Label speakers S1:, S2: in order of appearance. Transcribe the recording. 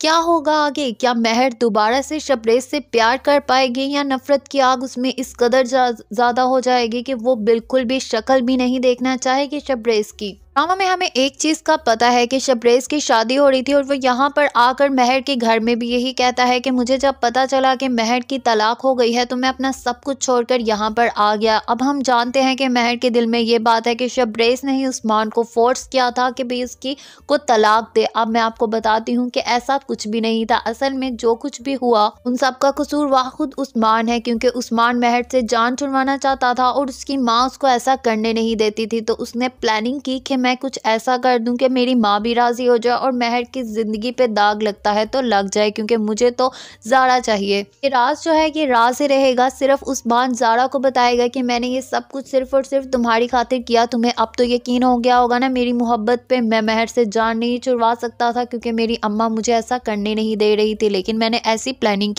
S1: क्या होगा आगे क्या महर दोबारा से शबरेज से प्यार कर पाएगी या नफ़रत की आग उसमें इस कदर ज़्यादा जा, हो जाएगी कि वो बिल्कुल भी शक्ल भी नहीं देखना चाहेगी शबरेज की ड्रामा में हमें एक चीज़ का पता है कि शबरेज़ की शादी हो रही थी और वो यहाँ पर आकर महर के घर में भी यही कहता है कि मुझे जब पता चला कि मेहर की तलाक हो गई है तो मैं अपना सब कुछ छोड़कर यहाँ पर आ गया अब हम जानते हैं कि मेहर के दिल में ये बात है कि शबरेज़ ने ही उस्मान को फोर्स किया था कि भाई उसकी को तलाक दे अब मैं आपको बताती हूँ कि ऐसा कुछ भी नहीं था असल में जो कुछ भी हुआ उन सबका कसूर वाह खुद उस्मान है क्योंकि उस्मान महर से जान छुड़वाना चाहता था और उसकी माँ उसको ऐसा करने नहीं देती थी तो उसने प्लानिंग की कि मैं कुछ ऐसा कर दूं कि मेरी माँ भी राज़ी हो जाए और महर की ज़िंदगी पे दाग लगता है तो लग जाए क्योंकि मुझे तो ज़ारा चाहिए ये राज जो है ये राज ही रहेगा सिर्फ बान ज़ारा को बताएगा कि मैंने ये सब कुछ सिर्फ और सिर्फ तुम्हारी खातिर किया तुम्हें अब तो यकीन हो गया होगा ना मेरी मोहब्बत पर मैं महर से जान नहीं चुड़वा सकता था क्योंकि मेरी अम्मा मुझे ऐसा करने नहीं दे रही थी लेकिन मैंने ऐसी प्लानिंग की